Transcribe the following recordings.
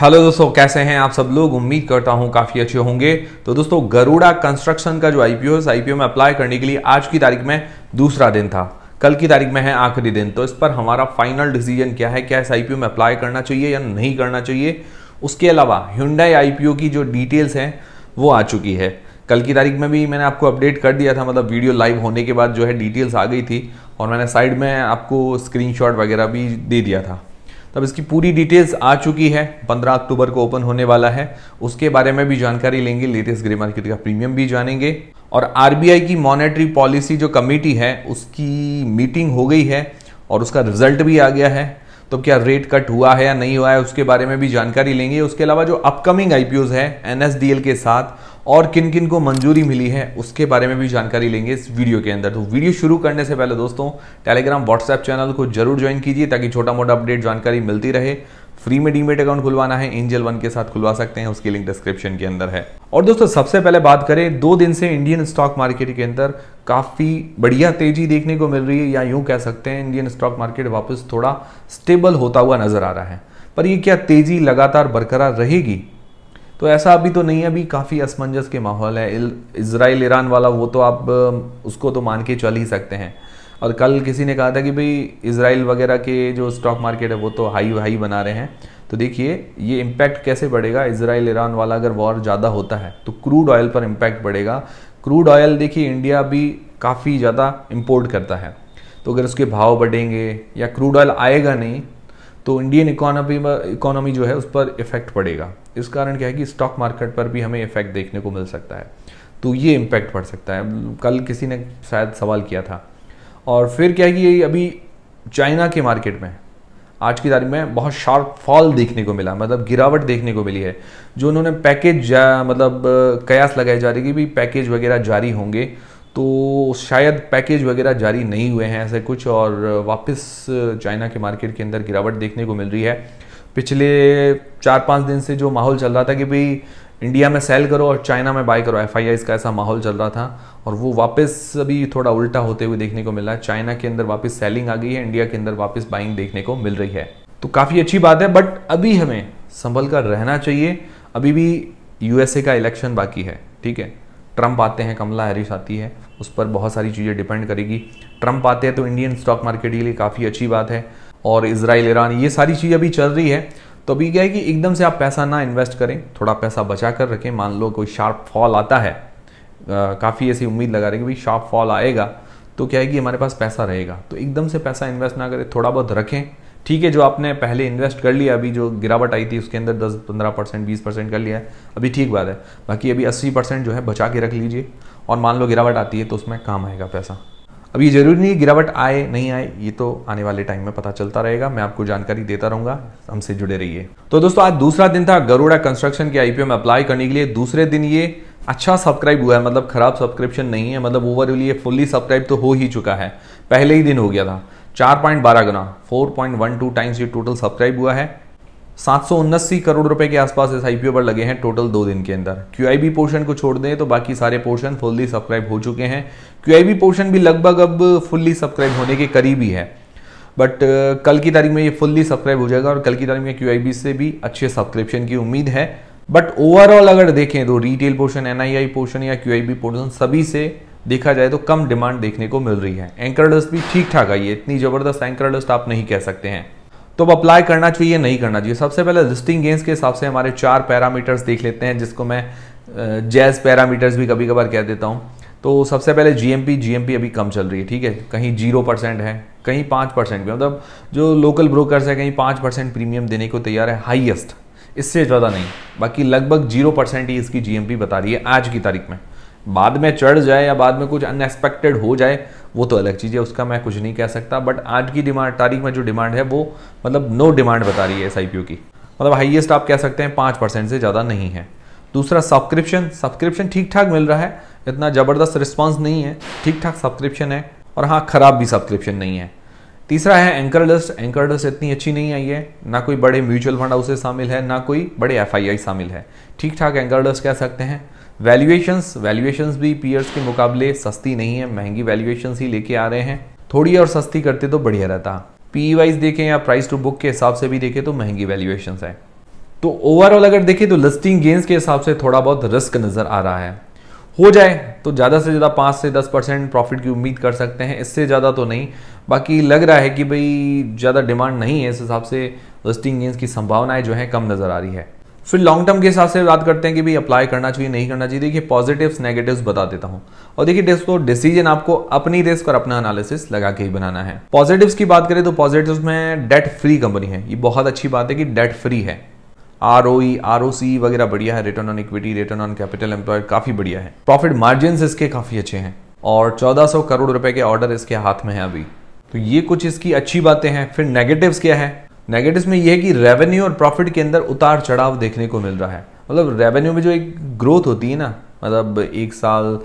hello दोस्तों कैसे हैं आप सब लोग उम्मीद करता हूं काफ़ी अच्छे होंगे तो दोस्तों गरुड़ा कंस्ट्रक्शन का जो आईपीओ है इस आईपीओ में अप्लाई करने के लिए आज की तारीख में दूसरा दिन था कल की तारीख में है आखिरी दिन तो इस पर हमारा फाइनल डिसीजन क्या है क्या इस आईपीओ में अप्लाई करना चाहिए या नहीं करना चाहिए उसके अलावा ह्यूंडाई आई की जो डिटेल्स हैं वो आ चुकी है कल की तारीख में भी मैंने आपको अपडेट कर दिया था मतलब वीडियो लाइव होने के बाद जो है डिटेल्स आ गई थी और मैंने साइड में आपको स्क्रीनशॉट वगैरह भी दे दिया था तब इसकी पूरी डिटेल्स आ चुकी है 15 अक्टूबर को ओपन होने वाला है उसके बारे में भी जानकारी लेंगे लेटेस्ट ग्रे मार्केट का प्रीमियम भी जानेंगे और आरबीआई की मॉनेटरी पॉलिसी जो कमेटी है उसकी मीटिंग हो गई है और उसका रिजल्ट भी आ गया है तो क्या रेट कट हुआ है या नहीं हुआ है उसके बारे में भी जानकारी लेंगे उसके अलावा जो अपकमिंग आई है एन के साथ और किन किन को मंजूरी मिली है उसके बारे में भी जानकारी लेंगे इस वीडियो के अंदर तो वीडियो शुरू करने से पहले दोस्तों टेलीग्राम व्हाट्सएप चैनल को जरूर ज्वाइन कीजिए ताकि छोटा मोटा अपडेट जानकारी मिलती रहे फ्री में डीमेट अकाउंट खुलवाना है एंजल वन के साथ खुलवा सकते हैं उसकी लिंक डिस्क्रिप्शन के अंदर है और दोस्तों सबसे पहले बात करें दो दिन से इंडियन स्टॉक मार्केट के अंदर काफ़ी बढ़िया तेजी देखने को मिल रही है या यूं कह सकते हैं इंडियन स्टॉक मार्केट वापस थोड़ा स्टेबल होता हुआ नजर आ रहा है पर ये क्या तेजी लगातार बरकरार रहेगी तो ऐसा अभी तो नहीं है अभी काफ़ी असमंजस के माहौल है इसराइल ईरान वाला वो तो आप उसको तो मान के चल ही सकते हैं और कल किसी ने कहा था कि भाई इसराइल वगैरह के जो स्टॉक मार्केट है वो तो हाई हाई बना रहे हैं तो देखिए ये इम्पैक्ट कैसे बढ़ेगा इसराइल ईरान वाला अगर वॉर ज़्यादा होता है तो क्रूड ऑयल पर इम्पैक्ट बढ़ेगा क्रूड ऑयल देखिए इंडिया भी काफ़ी ज़्यादा इम्पोर्ट करता है तो अगर उसके भाव बढ़ेंगे या क्रूड ऑयल आएगा नहीं तो इंडियन इकोनॉमी इकोनॉमी जो है उस पर इफेक्ट पड़ेगा इस कारण क्या है कि स्टॉक मार्केट पर भी हमें इफेक्ट देखने को मिल सकता है तो ये इम्पैक्ट पड़ सकता है कल किसी ने शायद सवाल किया था और फिर क्या कि अभी चाइना के मार्केट में आज की तारीख में बहुत शार्प फॉल देखने को मिला मतलब गिरावट देखने को मिली है जो उन्होंने पैकेज मतलब कयास लगाई जा रही कि भी पैकेज वगैरह जारी होंगे तो शायद पैकेज वगैरह जारी नहीं हुए हैं ऐसे कुछ और वापस चाइना के मार्केट के अंदर गिरावट देखने को मिल रही है पिछले चार पाँच दिन से जो माहौल चल रहा था कि भाई इंडिया में सेल करो और चाइना में बाय करो एफ का ऐसा माहौल चल रहा था और वो वापस अभी थोड़ा उल्टा होते हुए देखने को मिल रहा है चाइना के अंदर वापस सेलिंग आ गई है इंडिया के अंदर वापस बाइंग देखने को मिल रही है तो काफ़ी अच्छी बात है बट अभी हमें संभल कर रहना चाहिए अभी भी यूएसए का इलेक्शन बाकी है ठीक है ट्रंप आते हैं कमला हैरिस आती है उस पर बहुत सारी चीज़ें डिपेंड करेगी ट्रंप आते हैं तो इंडियन स्टॉक मार्केट के लिए काफ़ी अच्छी बात है और इसराइल ईरान ये सारी चीज़ अभी चल रही है तो अभी क्या है कि एकदम से आप पैसा ना इन्वेस्ट करें थोड़ा पैसा बचा कर रखें मान लो कोई शार्प फॉल आता है काफ़ी ऐसी उम्मीद लगा रहे कि भाई शार्प फॉल आएगा तो क्या है कि हमारे पास पैसा रहेगा तो एकदम से पैसा इन्वेस्ट ना करें थोड़ा बहुत रखें ठीक है जो आपने पहले इन्वेस्ट कर लिया अभी जो गिरावट आई थी उसके अंदर 10 15 परसेंट बीस परसेंट कर लिया है अभी ठीक बात है बाकी अभी 80 परसेंट जो है बचा के रख लीजिए और मान लो गिरावट आती है तो उसमें काम आएगा पैसा अब ये जरूरी नहीं गिरावट आए नहीं आए ये तो आने वाले टाइम में पता चलता रहेगा मैं आपको जानकारी देता रहूंगा हमसे जुड़े रहिए तो दोस्तों आज दूसरा दिन था गरुड़ा कंस्ट्रक्शन के आईपीओ में अप्लाई करने के लिए दूसरे दिन ये अच्छा सब्सक्राइब हुआ है मतलब ख़राब सब्सक्रिप्शन नहीं है मतलब ओवरऑल ये फुल्ली सब्सक्राइब तो हो ही चुका है पहले ही दिन हो गया था चार पॉइंट बारह गुना four point one two times ये टोटल सब्सक्राइब हुआ है सात सौ उन्नासी करोड़ रुपए के आसपास इस आईपीओ पर लगे हैं टोटल दो दिन के अंदर क्यू आई बी पोर्शन को छोड़ दें तो बाकी सारे पोर्शन फुल्ली सब्सक्राइब हो चुके हैं क्यू आई बी पोर्शन भी लगभग अब फुल्ली सब्सक्राइब होने के करीब ही है बट uh, कल की तारीख में ये फुल्ली सब्सक्राइब हो जाएगा और कल की तारीख में क्यू आई बी से भी अच्छे सब्सक्रिप्शन की उम्मीद है बट ओवरऑल अगर देखें तो रिटेल पोर्शन एनआईआई पोर्शन या क्यू बी पोर्शन सभी से देखा जाए तो कम डिमांड देखने को मिल रही है एंकर डस्ट भी ठीक ठाक आई है इतनी जबरदस्त एंकर डस्ट आप नहीं कह सकते हैं तो अब अप्लाई करना चाहिए नहीं करना चाहिए सबसे पहले लिस्टिंग गेंस के हिसाब से हमारे चार पैरामीटर्स देख लेते हैं जिसको मैं जैज पैरामीटर्स भी कभी कभार कह देता हूँ तो सबसे पहले जीएमपी जीएमपी अभी कम चल रही है ठीक है कहीं जीरो परसेंट है कहीं पाँच परसेंट भी मतलब जो लोकल ब्रोकर्स है कहीं पाँच परसेंट प्रीमियम देने को तैयार है हाईएस्ट इससे ज़्यादा नहीं बाकी लगभग जीरो परसेंट ही इसकी जीएमपी बता रही है आज की तारीख में बाद में चढ़ जाए या बाद में कुछ अनएक्सपेक्टेड हो जाए वो तो अलग चीज़ है उसका मैं कुछ नहीं कह सकता बट आज की डिमांड तारीख में जो डिमांड है वो मतलब नो डिमांड बता रही है एस की मतलब हाइएस्ट आप कह सकते हैं पाँच परसेंट से ज़्यादा नहीं है दूसरा सब्सक्रिप्शन सब्सक्रिप्शन ठीक ठाक मिल रहा है इतना ज़बरदस्त रिस्पॉन्स नहीं है ठीक ठाक सब्सक्रिप्शन है और हाँ ख़राब भी सब्सक्रिप्शन नहीं है तीसरा है एंकर लिस्ट एंकर लिस्ट इतनी अच्छी नहीं आई है ना कोई बड़े म्यूचुअल फंड हाउसेज शामिल है ना कोई बड़े एफ शामिल है ठीक ठाक एंकर लिस्ट कह सकते हैं वैल्यूएशंस वैल्यूएशंस भी पीयर्स के मुकाबले सस्ती नहीं है महंगी वैल्यूएशंस ही लेके आ रहे हैं थोड़ी और सस्ती करते तो बढ़िया रहता पी वाइज e देखें या प्राइस टू बुक के हिसाब से भी देखें तो महंगी वैल्यूएशन है तो ओवरऑल अगर देखें तो लिस्टिंग गेंस के हिसाब से थोड़ा बहुत रिस्क नज़र आ रहा है हो जाए तो ज़्यादा से ज़्यादा पाँच से दस परसेंट प्रॉफिट की उम्मीद कर सकते हैं इससे ज़्यादा तो नहीं बाकी लग रहा है कि भाई ज़्यादा डिमांड नहीं है इस हिसाब से लिस्टिंग गेंस की संभावनाएं जो है कम नज़र आ रही है फिर लॉन्ग टर्म के हिसाब से बात करते हैं कि भाई अप्लाई करना चाहिए नहीं करना चाहिए देखिए पॉजिटिव्स नेगेटिव्स बता देता हूं और देखिए दोस्तों डिसीजन आपको अपनी रिस्क और अपना एनालिसिस लगा के ही बनाना है पॉजिटिव्स की बात करें तो पॉजिटिव्स में डेट फ्री कंपनी है ये बहुत अच्छी बात है कि डेट फ्री है R O R O C वगैरह बढ़िया है return on equity return on capital employ काफ़ी बढ़िया है प्रॉफिट मार्जिन इसके काफ़ी अच्छे हैं और 1400 करोड़ रुपए के ऑर्डर इसके हाथ में है अभी तो ये कुछ इसकी अच्छी बातें हैं फिर नेगेटिव्स क्या है नेगेटिव्स में ये है कि रेवेन्यू और प्रॉफिट के अंदर उतार चढ़ाव देखने को मिल रहा है मतलब रेवेन्यू में जो एक ग्रोथ होती है ना मतलब एक साल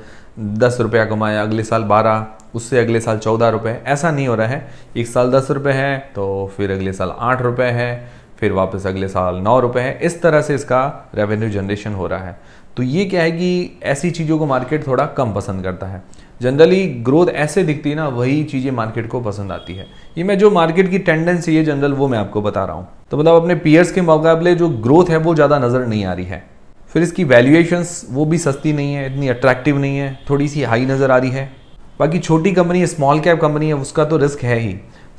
दस रुपया कमाया अगले साल बारह उससे अगले साल चौदह रुपये ऐसा नहीं हो रहा है एक साल दस रुपये है तो फिर अगले साल आठ रुपये है फिर वापस अगले साल नौ रुपये है इस तरह से इसका रेवेन्यू जनरेशन हो रहा है तो ये क्या है कि ऐसी चीज़ों को मार्केट थोड़ा कम पसंद करता है जनरली ग्रोथ ऐसे दिखती है ना वही चीज़ें मार्केट को पसंद आती है ये मैं जो मार्केट की टेंडेंसी है जनरल वो मैं आपको बता रहा हूँ तो मतलब अपने पीयर्स के मुकाबले जो ग्रोथ है वो ज़्यादा नज़र नहीं आ रही है फिर इसकी वैल्यूएशंस वो भी सस्ती नहीं है इतनी अट्रैक्टिव नहीं है थोड़ी सी हाई नज़र आ रही है बाकी छोटी कंपनी है स्मॉल कैप कंपनी है उसका तो रिस्क है ही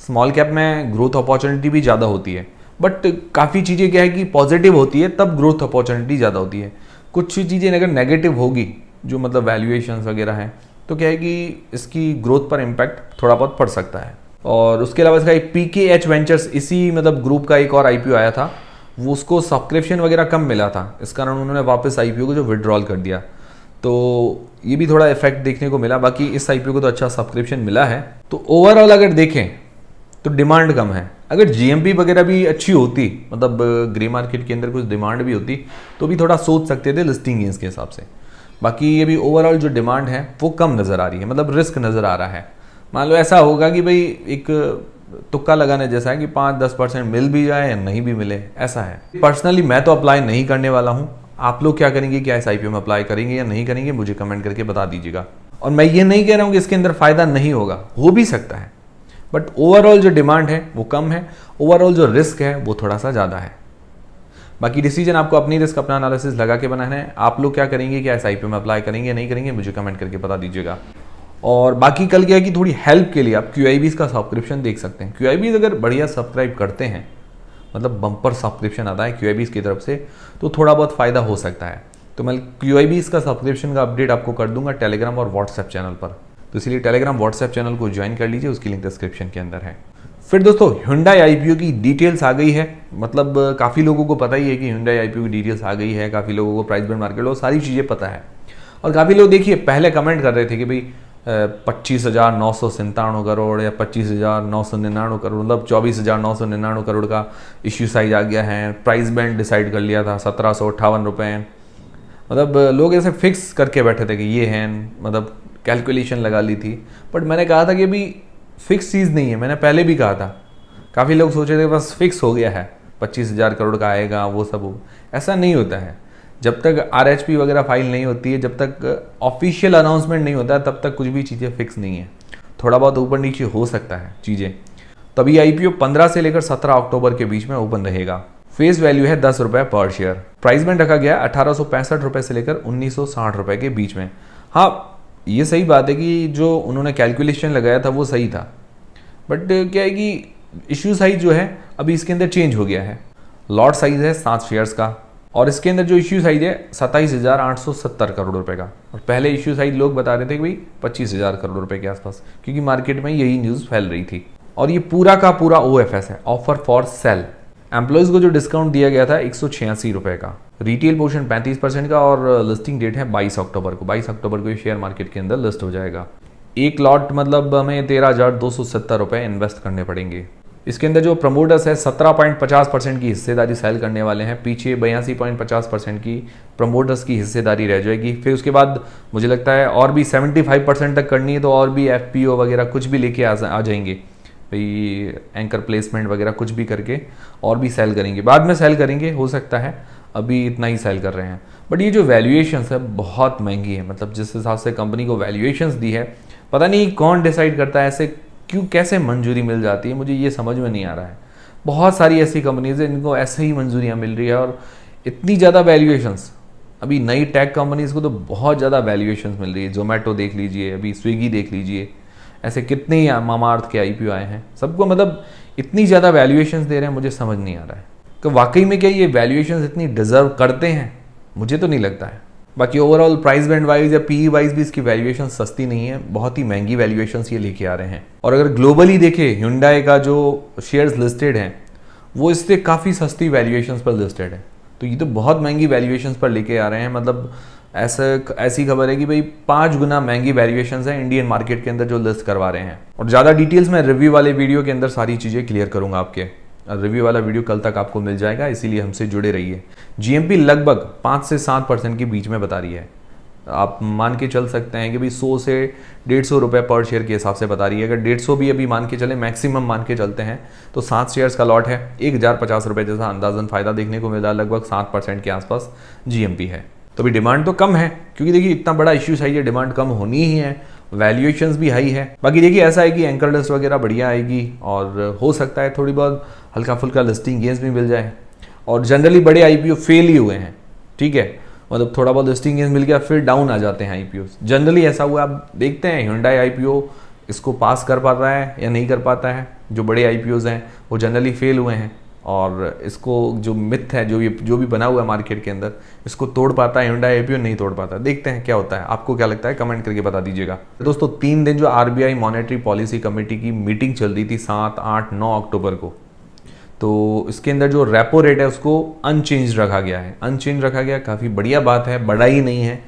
स्मॉल कैप में ग्रोथ अपॉर्चुनिटी भी ज़्यादा होती है बट काफ़ी चीज़ें क्या है कि पॉजिटिव होती है तब ग्रोथ अपॉर्चुनिटी ज़्यादा होती है कुछ चीज़ें अगर नेगेटिव होगी जो मतलब वैल्यूएशन वगैरह हैं तो क्या है कि इसकी ग्रोथ पर इम्पैक्ट थोड़ा बहुत पड़ सकता है और उसके अलावा इसका पी के एच वेंचर्स इसी मतलब ग्रुप का एक और आई आया था वो उसको सब्सक्रिप्शन वगैरह कम मिला था इस कारण उन्होंने वापस आई को जो विड्रॉल कर दिया तो ये भी थोड़ा इफेक्ट देखने को मिला बाकी इस आई को तो अच्छा सब्सक्रिप्शन मिला है तो ओवरऑल अगर देखें तो डिमांड कम है अगर जीएमपी वगैरह भी अच्छी होती मतलब ग्रे मार्केट के अंदर कुछ डिमांड भी होती तो भी थोड़ा सोच सकते थे लिस्टिंग गेंस के हिसाब से बाकी ये भी ओवरऑल जो डिमांड है वो कम नज़र आ रही है मतलब रिस्क नज़र आ रहा है मान लो ऐसा होगा कि भाई एक तुक्का लगाने जैसा है कि पाँच दस परसेंट मिल भी जाए या नहीं भी मिले ऐसा है पर्सनली मैं तो अप्लाई नहीं करने वाला हूँ आप लोग क्या करेंगे क्या इस आई में अप्लाई करेंगे या नहीं करेंगे मुझे कमेंट करके बता दीजिएगा और मैं ये नहीं कह रहा हूँ कि इसके अंदर फ़ायदा नहीं होगा हो भी सकता है बट ओवरऑल जो डिमांड है वो कम है ओवरऑल जो रिस्क है वो थोड़ा सा ज़्यादा है बाकी डिसीजन आपको अपनी रिस्क अपना एनालिसिस लगा के बनाना है आप लोग क्या करेंगे क्या एस में अप्लाई करेंगे नहीं करेंगे मुझे कमेंट करके बता दीजिएगा और बाकी कल क्या है कि थोड़ी हेल्प के लिए आप क्यू का सब्सक्रिप्शन देख सकते हैं क्यू अगर बढ़िया सब्सक्राइब करते हैं मतलब बम्पर सब्सक्रिप्शन आता है क्यू की तरफ से तो थोड़ा बहुत फ़ायदा हो सकता है तो मैं क्यू का सब्सक्रिप्शन का अपडेट आपको कर दूंगा टेलीग्राम और व्हाट्सएप चैनल पर तो इसलिए टेलीग्राम व्हाट्सएप चैनल को ज्वाइन कर लीजिए उसकी लिंक डिस्क्रिप्शन के अंदर है फिर दोस्तों हुंडाई आई की डिटेल्स आ गई है मतलब काफ़ी लोगों को पता ही है कि हुंडाई आई की डिटेल्स आ गई है काफ़ी लोगों को प्राइस बैंड मार्केट और सारी चीज़ें पता है और काफ़ी लोग देखिए पहले कमेंट कर रहे थे कि भाई पच्चीस हज़ार नौ सौ सन्तानवे करोड़ या पच्चीस हज़ार नौ सौ निन्यानवे करोड़ मतलब चौबीस हज़ार नौ सौ निन्यानवे करोड़ का इश्यू साइज आ गया है प्राइस बैंड डिसाइड कर लिया था सत्रह सौ अट्ठावन रुपये मतलब लोग ऐसे फिक्स करके बैठे थे कि ये हैं मतलब कैलकुलेशन लगा ली थी बट मैंने कहा था कि अभी फिक्स चीज़ नहीं है मैंने पहले भी कहा था काफ़ी लोग सोच रहे थे बस फिक्स हो गया है पच्चीस हज़ार करोड़ का आएगा वो सब हो ऐसा नहीं होता है जब तक आर वगैरह फाइल नहीं होती है जब तक ऑफिशियल अनाउंसमेंट नहीं होता तब तक कुछ भी चीज़ें फिक्स नहीं है थोड़ा बहुत ऊपर नीचे हो सकता है चीज़ें तभी आई पी से लेकर सत्रह अक्टूबर के बीच में ओपन रहेगा फेस वैल्यू है दस रुपये पर शेयर प्राइस में रखा गया अठारह सौ पैंसठ रुपए से लेकर उन्नीस सौ साठ रुपए के बीच में हाँ ये सही बात है कि जो उन्होंने कैलकुलेशन लगाया था वो सही था बट uh, क्या है कि इश्यू साइज जो है अभी इसके अंदर चेंज हो गया है लॉट साइज है सात शेयर्स का और इसके अंदर जो इश्यू साइज है सत्ताईस हज़ार आठ सौ सत्तर करोड़ रुपए का और पहले इश्यू साइज लोग बता रहे थे कि भाई पच्चीस हज़ार करोड़ रुपए के आसपास क्योंकि मार्केट में यही न्यूज़ फैल रही थी और ये पूरा का पूरा ओ है ऑफर फॉर सेल एम्प्लॉयज़ को जो डिस्काउंट दिया गया था एक रुपए का रिटेल पोर्शन 35 परसेंट का और लिस्टिंग डेट है 22 अक्टूबर को 22 अक्टूबर को ये शेयर मार्केट के अंदर लिस्ट हो जाएगा एक लॉट मतलब हमें तेरह हज़ार दो सौ सत्तर रुपए इन्वेस्ट करने पड़ेंगे इसके अंदर जो प्रमोटर्स है सत्रह पॉइंट पचास परसेंट की हिस्सेदारी सेल करने वाले हैं पीछे बयासी पॉइंट पचास परसेंट की प्रमोटर्स की हिस्सेदारी रह जाएगी फिर उसके बाद मुझे लगता है और भी सेवेंटी फाइव परसेंट तक करनी है तो और भी एफ वगैरह कुछ भी लेके आ जाएंगे भाई एंकर प्लेसमेंट वगैरह कुछ भी करके और भी सेल करेंगे बाद में सेल करेंगे हो सकता है अभी इतना ही सेल कर रहे हैं बट ये जो वैल्यूएशन है बहुत महंगी है मतलब जिस हिसाब से कंपनी को वैल्यूएशंस दी है पता नहीं कौन डिसाइड करता है ऐसे क्यों कैसे मंजूरी मिल जाती है मुझे ये समझ में नहीं आ रहा है बहुत सारी ऐसी कंपनीज हैं जिनको ऐसे ही मंजूरियाँ मिल रही है और इतनी ज़्यादा वैल्यूएशंस अभी नई टैक कंपनीज़ को तो बहुत ज़्यादा वैल्यूएशंस मिल रही है जोमेटो देख लीजिए अभी स्विगी देख लीजिए ऐसे कितने मामार्थ के आई आए हैं सबको मतलब इतनी ज़्यादा वैल्यूएशन दे रहे हैं मुझे समझ नहीं आ रहा है तो वाकई में क्या ये वैल्यूएशन इतनी डिजर्व करते हैं मुझे तो नहीं लगता है बाकी ओवरऑल प्राइस बैंड वाइज या पी वाइज e भी इसकी वैल्यूएशन सस्ती नहीं है बहुत ही महंगी वैल्यूएशन ये लेके आ रहे हैं और अगर ग्लोबली देखें हिंडाई का जो शेयर्स लिस्टेड हैं वो इससे काफ़ी सस्ती वैल्यूएशन पर लिस्टेड है तो ये तो बहुत महंगी वैल्यूएशन पर लेके आ रहे हैं मतलब ऐसा ऐसी खबर है कि भाई पांच गुना महंगी वैल्यूएशन है इंडियन मार्केट के अंदर जो लिस्ट करवा रहे हैं और ज़्यादा डिटेल्स मैं रिव्यू वाले वीडियो के अंदर सारी चीज़ें क्लियर करूंगा आपके रिव्यू वाला वीडियो कल तक आपको मिल जाएगा इसीलिए हमसे जुड़े रहिए जीएमपी लगभग पांच से सात परसेंट के बीच में बता रही है आप मान के चल सकते हैं कि भाई सौ से डेढ़ सौ रुपए पर शेयर के हिसाब से बता रही है अगर डेढ़ सौ भी अभी मान के चले मैक्सिमम मान के चलते हैं तो सात शेयर्स का लॉट है एक हज़ार पचास रुपए जैसा अंदाजन फ़ायदा देखने को मिल रहा है लगभग सात परसेंट के आसपास जीएमपी है तो अभी डिमांड तो कम है क्योंकि देखिए इतना बड़ा इश्यू है ये डिमांड कम होनी ही है वैल्यूएशंस भी हाई है बाकी देखिए ऐसा है कि एंकर डस्ट वगैरह बढ़िया आएगी और हो सकता है थोड़ी बहुत हल्का फुल्का लिस्टिंग गेंस भी मिल जाए और जनरली बड़े आई फेल ही हुए हैं ठीक है मतलब थोड़ा बहुत लिस्टिंग गेंस मिल गया फिर डाउन आ जाते हैं आई जनरली ऐसा हुआ आप देखते हैं हिंडाई आई इसको पास कर पाता है या नहीं कर पाता है जो बड़े आई हैं वो जनरली फेल हुए हैं और इसको जो मिथ है जो भी जो भी बना हुआ है मार्केट के अंदर इसको तोड़ पाता है हिंडा एपीओ नहीं तोड़ पाता देखते हैं क्या होता है आपको क्या लगता है कमेंट करके बता दीजिएगा दोस्तों तीन दिन जो आरबीआई मॉनेटरी पॉलिसी कमेटी की मीटिंग चल रही थी सात आठ नौ अक्टूबर को तो इसके अंदर जो रेपो रेट है उसको अनचेंज रखा गया है अनचेंज रखा गया काफ़ी बढ़िया बात है बड़ा ही नहीं है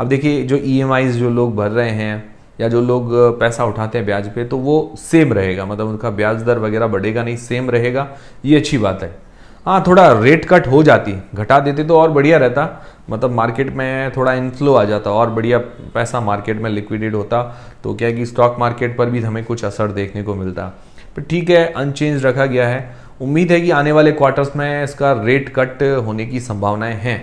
अब देखिए जो ई e जो लोग भर रहे हैं या जो लोग पैसा उठाते हैं ब्याज पे तो वो सेम रहेगा मतलब उनका ब्याज दर वगैरह बढ़ेगा नहीं सेम रहेगा ये अच्छी बात है हाँ थोड़ा रेट कट हो जाती घटा देते तो और बढ़िया रहता मतलब मार्केट में थोड़ा इनफ्लो आ जाता और बढ़िया पैसा मार्केट में लिक्विडेड होता तो क्या कि स्टॉक मार्केट पर भी हमें कुछ असर देखने को मिलता पर ठीक है अनचेंज रखा गया है उम्मीद है कि आने वाले क्वार्टर्स में इसका रेट कट होने की संभावनाएं हैं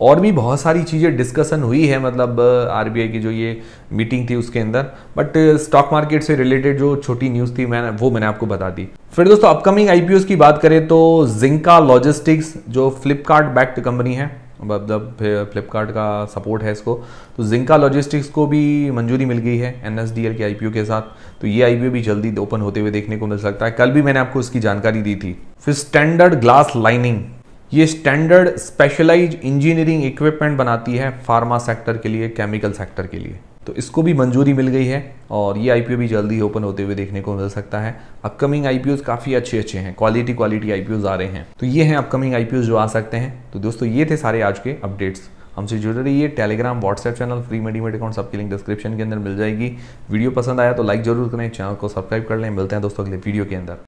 और भी बहुत सारी चीज़ें डिस्कशन हुई है मतलब आरबीआई uh, की जो ये मीटिंग थी उसके अंदर बट स्टॉक मार्केट से रिलेटेड जो छोटी न्यूज़ थी मैंने वो मैंने आपको बता दी फिर दोस्तों अपकमिंग आई की बात करें तो जिंका लॉजिस्टिक्स जो फ्लिपकार्ट बैक्ड कंपनी है मतलब फ्लिपकार्ट का सपोर्ट है इसको तो जिंका लॉजिस्टिक्स को भी मंजूरी मिल गई है एन के आई के साथ तो ये आई भी जल्दी ओपन होते हुए देखने को मिल सकता है कल भी मैंने आपको इसकी जानकारी दी थी फिर स्टैंडर्ड ग्लास लाइनिंग ये स्टैंडर्ड स्पेशलाइज इंजीनियरिंग इक्विपमेंट बनाती है फार्मा सेक्टर के लिए केमिकल सेक्टर के लिए तो इसको भी मंजूरी मिल गई है और ये आईपीओ भी जल्दी ओपन होते हुए देखने को मिल सकता है अपकमिंग आईपीओ काफ़ी अच्छे अच्छे हैं क्वालिटी क्वालिटी आईपीओ आ रहे हैं तो ये हैं अपकमिंग आईपीओ जो आ सकते हैं तो दोस्तों ये थे सारे आज के अपडेट्स हमसे जुड़े रहिए टेलीग्राम व्हाट्सएप चैनल फ्री मेडिमेट अकाउंट सबके लिंक डिस्क्रिप्शन के अंदर मिल जाएगी वीडियो पसंद आया तो लाइक जरूर करें चैनल को सब्सक्राइब कर लें मिलते हैं दोस्तों अगले वीडियो के अंदर